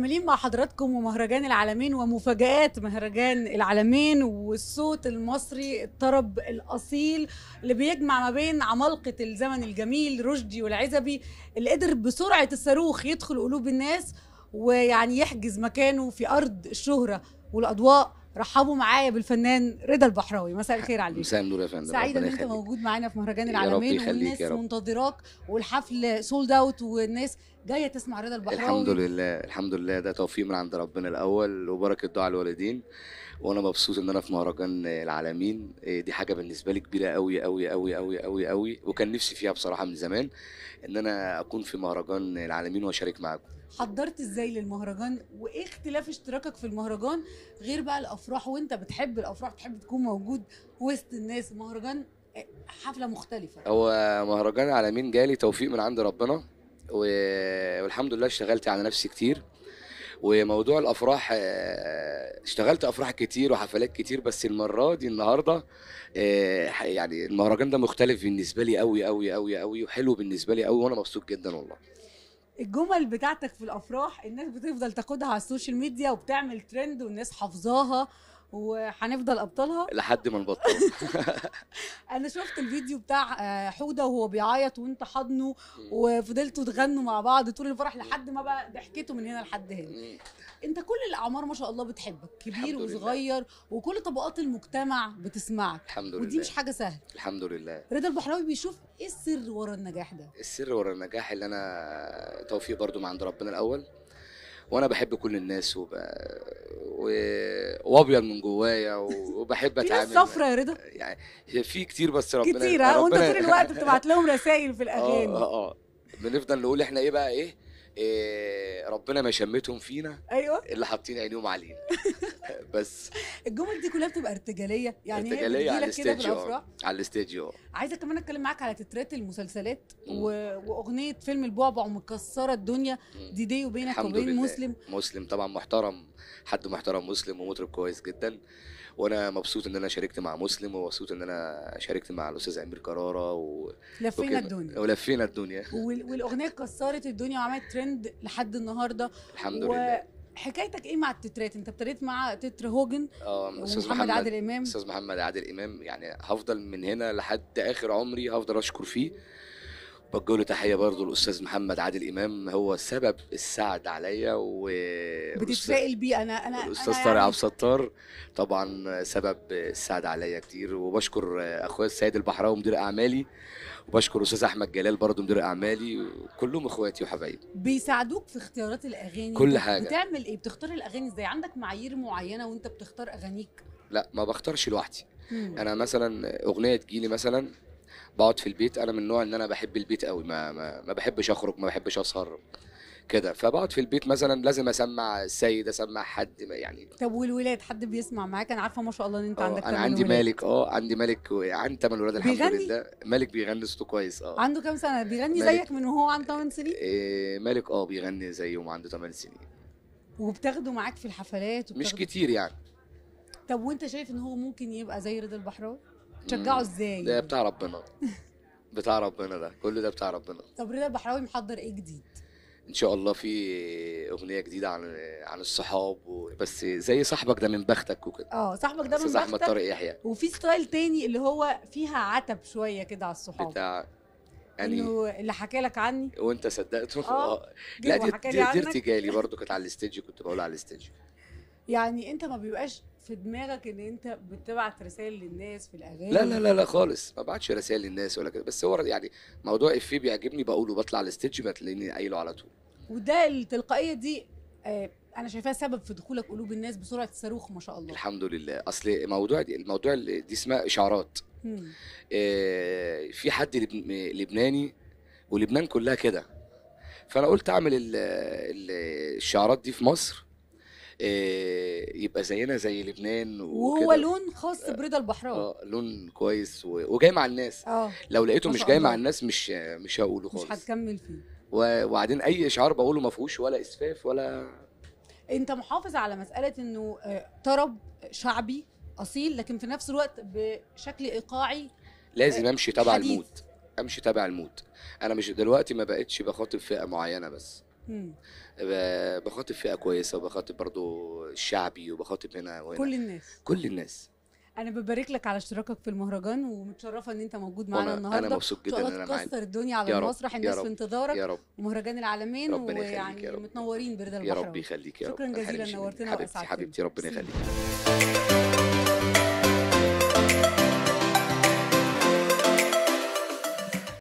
مكملين مع حضراتكم ومهرجان العالمين ومفاجآت مهرجان العالمين والصوت المصري الطرب الأصيل اللي بيجمع ما بين عمالقة الزمن الجميل رشدي والعزبي اللي قدر بسرعة الصاروخ يدخل قلوب الناس ويعني يحجز مكانه في أرض الشهرة والأضواء رحبوا معايا بالفنان رضا البحراوي مساء الخير عليك مساء النور يا فندم سعيد ان انت موجود معانا في مهرجان العالمين والناس منتظراك والحفل سولد اوت والناس جايه تسمع رضا البحراوي الحمد لله الحمد لله ده توفيق من عند ربنا الاول وبركه دعاء الوالدين وانا مبسوط ان انا في مهرجان العالمين آه، دي حاجه بالنسبه لي كبيره قوي قوي قوي قوي قوي قوي وكان نفسي فيها بصراحه من زمان ان انا اكون في مهرجان العالمين واشارك معاكم حضرت ازاي للمهرجان وايه اختلاف اشتراكك في المهرجان غير بقى الافراح وانت بتحب الافراح تحب تكون موجود وسط الناس مهرجان آه، حفله مختلفه هو مهرجان العالمين جالي توفيق من عند ربنا والحمد لله اشتغلت على نفسي كتير وموضوع الافراح آه، اشتغلت افراح كتير وحفلات كتير بس المره دي النهارده آه، يعني المهرجان ده مختلف بالنسبه لي قوي قوي قوي قوي وحلو بالنسبه لي قوي وانا مبسوط جدا والله الجمل بتاعتك في الافراح الناس بتفضل تاخدها على السوشيال ميديا وبتعمل ترند والناس حافظاها وهنفضل ابطالها لحد ما نبطل انا شفت الفيديو بتاع آه، حوده وهو بيعيط وانت حضنه وفضلتوا تغنوا مع بعض طول الفرح لحد ما بقى ضحكته من هنا لحد هنا انت كل الاعمار ما شاء الله بتحبك كبير وصغير وكل طبقات المجتمع بتسمعك الحمد لله ودي مش حاجه سهله الحمد لله رضا البحراوي بيشوف ايه السر ورا النجاح ده السر ورا النجاح اللي انا توفيق برضو من عند ربنا الاول وانا بحب كل الناس وب... و... وابيض من جوايا وبحب اتعامل في صفرة يا رضا يعني في كتير بس ربنا كتير اه وانت طول الوقت بتبعت لهم رسائل في الاغاني آه،, اه اه بنفضل نقول احنا ايه بقى ايه, إيه ربنا ما شمتهم فينا ايوه اللي حاطين عينيهم علينا بس الجمل دي كلها بتبقى ارتجاليه يعني ارتجاليه على آه. الاستديو على الاستديو آه. عايزه كمان اتكلم معاك على تترات المسلسلات و... واغنيه فيلم البعبع مكسره الدنيا دي دي وبينك وبين مسلم مسلم طبعا محترم حد محترم مسلم ومطرب كويس جدا وانا مبسوط ان انا شاركت مع مسلم ومبسوط ان انا شاركت مع الاستاذ امير كراره و... لفينا الدنيا ولفينا الدنيا والاغنيه كسرت الدنيا وعملت ترند لحد النهارده الحمد و... لله حكايتك ايه مع التترات انت ابتديت مع تتر هوجن اه استاذ محمد عادل امام استاذ محمد عادل امام يعني هفضل من هنا لحد اخر عمري هفضل اشكر فيه بوجه له تحيه برضه الاستاذ محمد عادل امام هو سبب السعد عليا و بتتسائل بيه انا انا الاستاذ يعني طارق عبد الستار طبعا سبب السعد عليا كتير وبشكر اخويا السيد البحراوي مدير اعمالي وبشكر استاذ احمد جلال برضه مدير اعمالي كلهم اخواتي وحبايبي بيساعدوك في اختيارات الاغاني كل حاجه بتعمل ايه بتختار الاغاني ازاي عندك معايير معينه وانت بتختار اغانيك لا ما بختارش لوحدي انا مثلا اغنيه تجيلي مثلا بقعد في البيت انا من النوع ان انا بحب البيت قوي ما ما, ما بحبش اخرج ما بحبش اسهر كده فبقعد في البيت مثلا لازم اسمع السيد اسمع حد يعني طب والولاد حد بيسمع معاك انا عارفه ما شاء الله ان انت آه، عندك انا عندي مالك اه عندي مالك عندي ثمان ولاد الحمد بيغني؟ لله مالك بيغني صوته كويس اه عنده كام سنه بيغني مالك... زيك من وهو عنده 8 سنين إيه مالك اه بيغني زيهم عنده 8 سنين وبتاخده معاك في الحفلات مش كتير يعني طب وانت شايف ان هو ممكن يبقى زي رضا البحراوي تشجعه ازاي؟ ده يعني؟ بتاع ربنا بتاع ربنا ده كل ده بتاع ربنا طب رضا البحراوي محضر ايه جديد؟ ان شاء الله في اغنيه جديده عن عن الصحاب و... بس زي صاحبك ده من بختك وكده اه صاحبك ده من بختك احمد طارق يحيى وفي ستايل تاني اللي هو فيها عتب شويه كده على الصحاب بتاع يعني انه اللي حكى لك عني وانت صدقته اه, آه. لا دي ارتجالي برضه كانت على الاستديو كنت بقول على الاستديو يعني انت ما بيبقاش في دماغك ان انت بتبعت رسائل للناس في الاغاني لا لا لا لا خالص ما بعتش رسائل للناس ولا كده بس هو يعني موضوع افيه بيعجبني بقوله بطلع الاستيج بتلاقيني قايله على طول وده التلقائيه دي آه، انا شايفاها سبب في دخولك قلوب الناس بسرعه الصاروخ ما شاء الله الحمد لله اصل موضوع دي الموضوع اللي دي اسمها اشعارات آه في حد لبناني ولبنان كلها كده فانا قلت اعمل الشعارات دي في مصر آه يبقى زينا زي لبنان وهو لون خاص آه، برضا البحراوي اه لون كويس و... وجاي مع الناس اه لو لقيته مش جاي مع الناس مش مش هقوله خالص مش هتكمل فيه وبعدين اي اشعار بقوله ما فيهوش ولا اسفاف ولا انت محافظ على مساله انه آه، طرب شعبي اصيل لكن في نفس الوقت بشكل ايقاعي آه، لازم امشي تبع المود امشي تبع المود انا مش دلوقتي ما بقتش بخاطب فئه معينه بس بخاطب فئه كويسه وبخاطب برضو الشعبي وبخاطب هنا وهنا كل الناس كل الناس انا ببارك لك على اشتراكك في المهرجان ومتشرفه ان انت موجود معانا النهارده انا مبسوط جدا ان انا معاك تكسر الدنيا على المسرح الناس في انتظارك يا رب ومهرجان العالمين ويعني متنورين برضا البحر يا رب يخليك يا رب شكرا جزيلا نورتنا حبيبتي حبيبتي ربنا يخليك